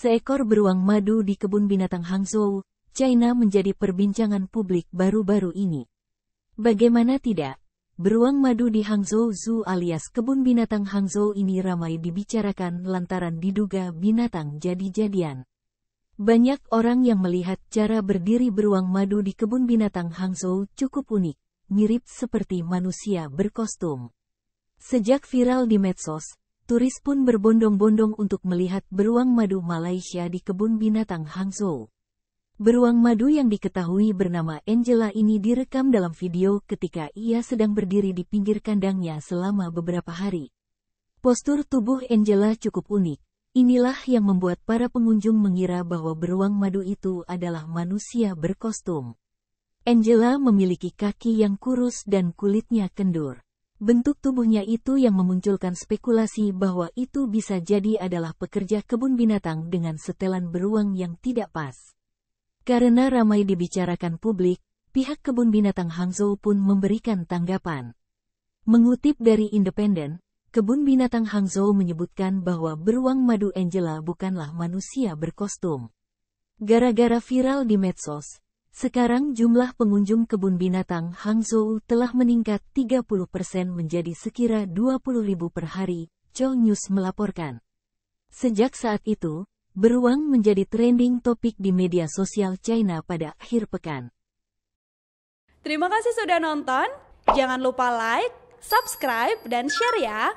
Seekor beruang madu di kebun binatang Hangzhou, China menjadi perbincangan publik baru-baru ini. Bagaimana tidak, beruang madu di Hangzhou Zoo alias kebun binatang Hangzhou ini ramai dibicarakan lantaran diduga binatang jadi-jadian. Banyak orang yang melihat cara berdiri beruang madu di kebun binatang Hangzhou cukup unik, mirip seperti manusia berkostum. Sejak viral di medsos, Turis pun berbondong-bondong untuk melihat beruang madu Malaysia di kebun binatang Hangzhou. Beruang madu yang diketahui bernama Angela ini direkam dalam video ketika ia sedang berdiri di pinggir kandangnya selama beberapa hari. Postur tubuh Angela cukup unik. Inilah yang membuat para pengunjung mengira bahwa beruang madu itu adalah manusia berkostum. Angela memiliki kaki yang kurus dan kulitnya kendur. Bentuk tubuhnya itu yang memunculkan spekulasi bahwa itu bisa jadi adalah pekerja kebun binatang dengan setelan beruang yang tidak pas. Karena ramai dibicarakan publik, pihak kebun binatang Hangzhou pun memberikan tanggapan. Mengutip dari Independent, kebun binatang Hangzhou menyebutkan bahwa beruang madu Angela bukanlah manusia berkostum. Gara-gara viral di medsos, sekarang jumlah pengunjung kebun binatang Hangzhou telah meningkat 30 persen menjadi sekira 20 ribu per hari, Chow News melaporkan. Sejak saat itu, beruang menjadi trending topik di media sosial China pada akhir pekan. Terima kasih sudah nonton, jangan lupa like, subscribe, dan share ya!